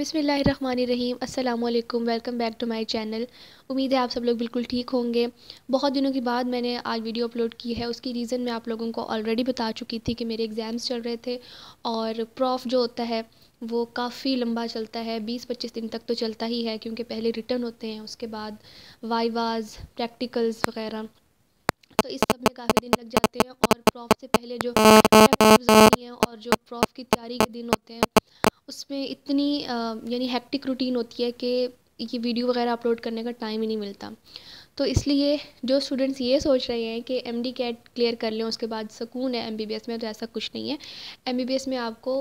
बिसमीम अल्लाम welcome back to my channel उम्मीद है आप सब लोग बिल्कुल ठीक होंगे बहुत दिनों के बाद मैंने आज वीडियो अपलोड की है उसकी रीज़न मैं आप लोगों को ऑलरेडी बता चुकी थी कि मेरे एग्ज़ाम्स चल रहे थे और प्रॉफ जो होता है वो काफ़ी लंबा चलता है बीस पच्चीस दिन तक तो चलता ही है क्योंकि पहले रिटर्न होते हैं उसके बाद वाइवाज प्रैक्टिकल्स वगैरह तो इस सब में काफ़ी दिन लग जाते हैं और प्रॉफ से पहले जो हैं और जो प्रॉफ की तैयारी के दिन होते हैं उसमें इतनी यानी हैक्टिक रूटीन होती है कि ये वीडियो वगैरह अपलोड करने का टाइम ही नहीं मिलता तो इसलिए जो स्टूडेंट्स ये सोच रहे हैं कि एम डी कैट क्लियर कर लें उसके बाद सुकून है एम बी बी एस में तो ऐसा कुछ नहीं है एम बी बी एस में आपको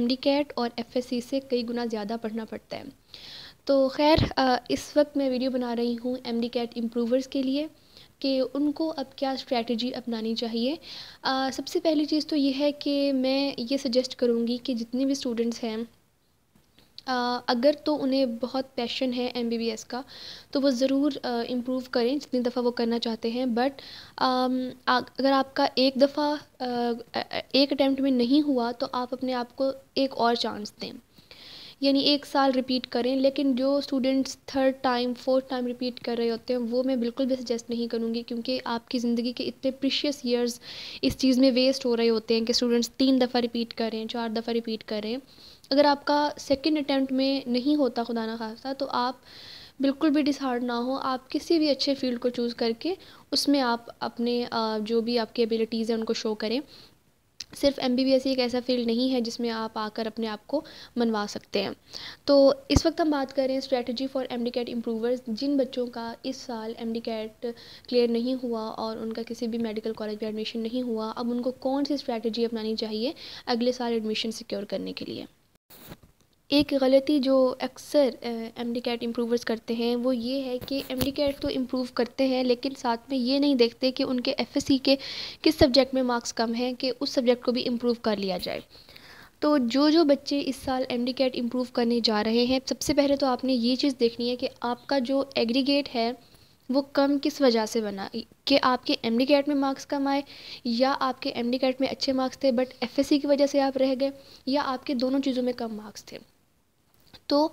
एम डी कैट और एफ एस सी से कई गुना ज़्यादा पढ़ना पड़ता है तो खैर इस वक्त मैं वीडियो बना रही हूँ एम डी कैट इम्प्रूवर्स के लिए कि उनको अब क्या स्ट्रैटेजी अपनानी चाहिए आ, सबसे पहली चीज़ तो ये है कि मैं ये सजेस्ट करूँगी कि जितने भी स्टूडेंट्स हैं आ, अगर तो उन्हें बहुत पैशन है एम बी बी एस का तो वो ज़रूर इम्प्रूव करें जितनी दफ़ा वो करना चाहते हैं बट अगर आपका एक दफ़ा एक अटैम्प्ट में नहीं हुआ तो आप अपने आप को एक और चांस दें यानी एक साल रिपीट करें लेकिन जो students third time fourth time repeat कर रहे होते हैं वो मैं बिल्कुल भी सजेस्ट नहीं करूँगी क्योंकि आपकी ज़िंदगी के इतने प्रीशियस ईयर्स इस चीज़ में वेस्ट हो रहे होते हैं कि स्टूडेंट्स तीन दफ़ा रिपीट करें चार दफ़ा रिपीट करें अगर आपका सेकेंड अटैम्प्ट में नहीं होता खुदा ना खासा तो आप बिल्कुल भी डिसहार्ड ना हो आप किसी भी अच्छे फील्ड को चूज़ करके उसमें आप अपने जो भी आपकी एबिलिटीज़ हैं उनको शो करें सिर्फ एम बी बी एस एक ऐसा फील्ड नहीं है जिसमें आप आकर अपने आप को मनवा सकते हैं तो इस वक्त हम बात करें strategy for M D CAT improvers जिन बच्चों का इस साल एम डी कैट क्लियर नहीं हुआ और उनका किसी भी मेडिकल कॉलेज में एडमिशन नहीं हुआ अब उनको कौन सी स्ट्रैटेजी अपनानी चाहिए अगले साल एडमिशन सिक्योर करने के लिए एक गलती जो अक्सर एम डी कैट इम्प्रूवर्स करते हैं वो ये है कि एम डी कैट तो इम्प्रूव करते हैं लेकिन साथ में ये नहीं देखते कि उनके एफ एस सी के किस सब्जेक्ट में मार्क्स कम हैं कि उस सब्जेक्ट को भी इम्प्रूव कर लिया जाए तो जो जो बच्चे इस साल एम डी कैट इम्प्रूव करने जा रहे हैं सबसे पहले तो आपने ये चीज़ देखनी है कि आपका जो एग्रीगेट है वो कम किस वजह से बना कि आपके एम डी कैट में मार्क्स कम आए या आपके एम डी कैट में अच्छे मार्क्स थे बट एफ एस सी की वजह से आप रह गए या आपके दोनों चीज़ों में कम मार्क्स थे तो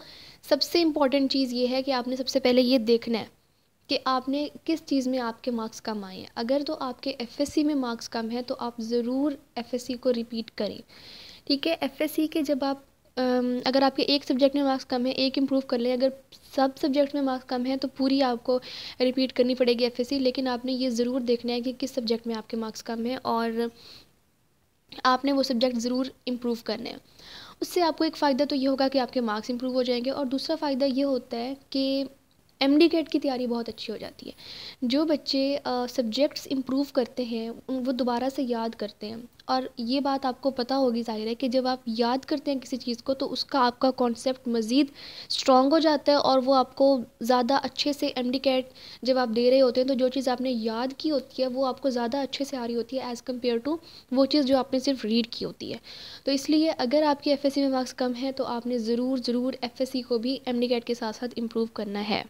सबसे इम्पॉर्टेंट चीज़ ये है कि आपने सबसे पहले ये देखना है कि आपने किस चीज़ में आपके मार्क्स कम आए हैं अगर तो आपके एफएससी में मार्क्स कम है तो आप ज़रूर एफएससी को रिपीट करें ठीक है एफएससी के जब आप अगर आपके एक सब्जेक्ट में मार्क्स कम है एक इम्प्रूव कर लें अगर सब सब्जेक्ट में मार्क्स कम है तो पूरी आपको रिपीट करनी पड़ेगी एफ लेकिन आपने ये ज़रूर देखना है कि किस सब्जेक्ट में आपके मार्क्स कम है और आपने वो सब्जेक्ट ज़रूर इम्प्रूव करने हैं उससे आपको एक फ़ायदा तो ये होगा कि आपके मार्क्स इंप्रूव हो जाएंगे और दूसरा फ़ायदा ये होता है कि एम डी गेट की तैयारी बहुत अच्छी हो जाती है जो बच्चे सब्जेक्ट्स इम्प्रूव करते हैं वो दोबारा से याद करते हैं और ये बात आपको पता होगी ज़ाहिर है कि जब आप याद करते हैं किसी चीज़ को तो उसका आपका कॉन्सेप्ट मज़ीद स्ट्रॉन्ग हो जाता है और वो आपको ज़्यादा अच्छे से एम कैट जब आप दे रहे होते हैं तो जो चीज़ आपने याद की होती है वो आपको ज़्यादा अच्छे से आ रही होती है एज़ कम्पेयर टू वो चीज़ जो आपने सिर्फ रीड की होती है तो इसलिए अगर आपकी एफ एस सी में मार्क्स कम है तो आपने ज़रूर ज़रूर एफ एस सी को भी एम के साथ साथ इम्प्रूव करना है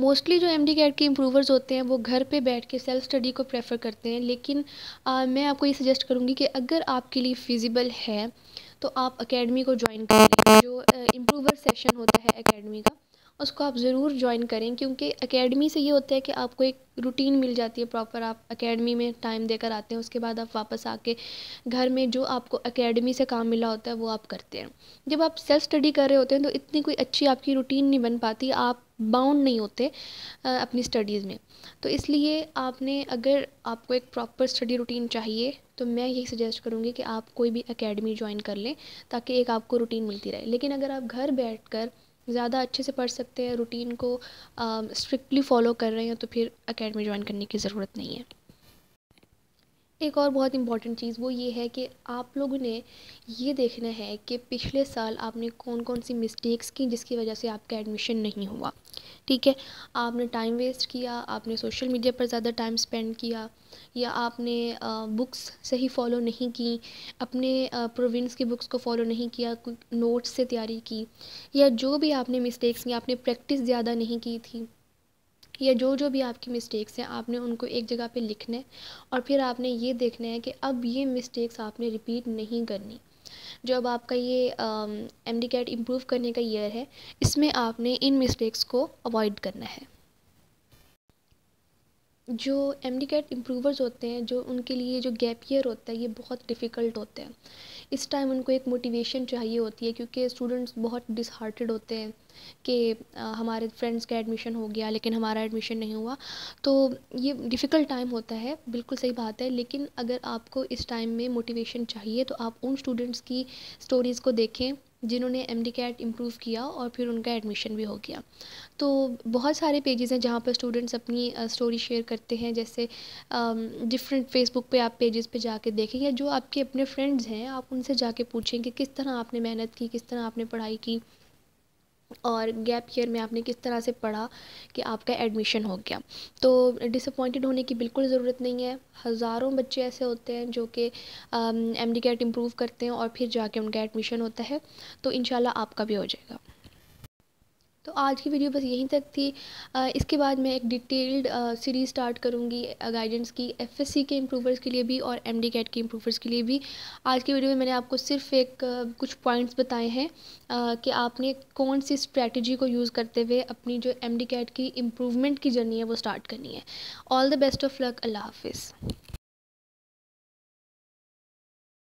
मोस्टली जो एम डी कैट के इम्प्रूवर्स होते हैं वो घर पे बैठ के सेल्फ स्टडी को प्रेफर करते हैं लेकिन आ, मैं आपको ये सजेस्ट करूँगी कि अगर आपके लिए फिजिबल है तो आप अकेडमी को ज्वाइन करें जो इम्प्रूवर सेशन होता है अकेडमी का उसको आप ज़रूर ज्वाइन करें क्योंकि अकेडमी से ये होता है कि आपको एक रूटीन मिल जाती है प्रॉपर आप अकेडमी में टाइम देकर आते हैं उसके बाद आप वापस आके घर में जो आपको अकेडमी से काम मिला होता है वो आप करते हैं जब आप सेल्फ स्टडी कर रहे होते हैं तो इतनी कोई अच्छी आपकी रूटीन नहीं बन पाती आप बाउंड नहीं होते अपनी स्टडीज़ में तो इसलिए आपने अगर आपको एक प्रॉपर स्टडी रूटीन चाहिए तो मैं यही सजेस्ट करूँगी कि आप कोई भी अकेडमी ज्वाइन कर लें ताकि एक आपको रूटीन मिलती रहे लेकिन अगर आप घर बैठ कर ज़्यादा अच्छे से पढ़ सकते हैं रूटीन को स्ट्रिक्टली फॉलो कर रहे हैं तो फिर अकेडमी ज्वाइन करने की ज़रूरत नहीं है एक और बहुत इम्पॉर्टेंट चीज़ वो ये है कि आप लोगों ने ये देखना है कि पिछले साल आपने कौन कौन सी मिस्टेक्स की जिसकी वजह से आपका एडमिशन नहीं हुआ ठीक है आपने टाइम वेस्ट किया आपने सोशल मीडिया पर ज़्यादा टाइम स्पेंड किया या आपने बुक्स सही फॉलो नहीं की अपने प्रोविंस की बुक्स को फॉलो नहीं किया नोट्स से तैयारी की या जो भी आपने मिस्टेक्स की आपने प्रैक्टिस ज़्यादा नहीं की थी या जो जो भी आपकी मिस्टेक्स हैं आपने उनको एक जगह पे लिखना है और फिर आपने ये देखना है कि अब ये मिस्टेक्स आपने रिपीट नहीं करनी जो अब आपका ये एम डी कैट इम्प्रूव करने का ईयर है इसमें आपने इन मिस्टेक्स को अवॉइड करना है जो एम डी कैट इम्प्रूवर्स होते हैं जो उनके लिए जो गैप ईयर होता है ये बहुत डिफ़िकल्ट होता है इस टाइम उनको एक मोटिवेशन चाहिए होती है क्योंकि स्टूडेंट्स बहुत डिसहार्टेड होते हैं कि हमारे फ्रेंड्स का एडमिशन हो गया लेकिन हमारा एडमिशन नहीं हुआ तो ये डिफ़िकल्ट टाइम होता है बिल्कुल सही बात है लेकिन अगर आपको इस टाइम में मोटिवेशन चाहिए तो आप उन स्टूडेंट्स की स्टोरीज़ को देखें जिन्होंने एम डी कैट इम्प्रूव किया और फिर उनका एडमिशन भी हो गया तो बहुत सारे पेजेस हैं जहाँ पर स्टूडेंट्स अपनी स्टोरी शेयर करते हैं जैसे डिफरेंट फेसबुक पे आप पेजेस पे जाके देखें या जो आपके अपने फ्रेंड्स हैं आप उनसे जाके पूछें कि किस तरह आपने मेहनत की किस तरह आपने पढ़ाई की और गैप ईयर में आपने किस तरह से पढ़ा कि आपका एडमिशन हो गया तो डिसअपॉइंटेड होने की बिल्कुल ज़रूरत नहीं है हज़ारों बच्चे ऐसे होते हैं जो कि एम डी कैट इम्प्रूव करते हैं और फिर जाके उनका एडमिशन होता है तो इन आपका भी हो जाएगा तो आज की वीडियो बस यहीं तक थी इसके बाद मैं एक डिटेल्ड सीरीज़ स्टार्ट करूँगी गाइडेंस की एफएससी के इम्प्रूवर्स के लिए भी और एमडी कैट के इम्प्रूवर्स के लिए भी आज की वीडियो में मैंने आपको सिर्फ एक कुछ पॉइंट्स बताए हैं कि आपने कौन सी स्ट्रैटेजी को यूज़ करते हुए अपनी जो डी कैट की इम्प्रूवमेंट की जर्नी है वो स्टार्ट करनी है all the best of luck अल्लाह हाफिज़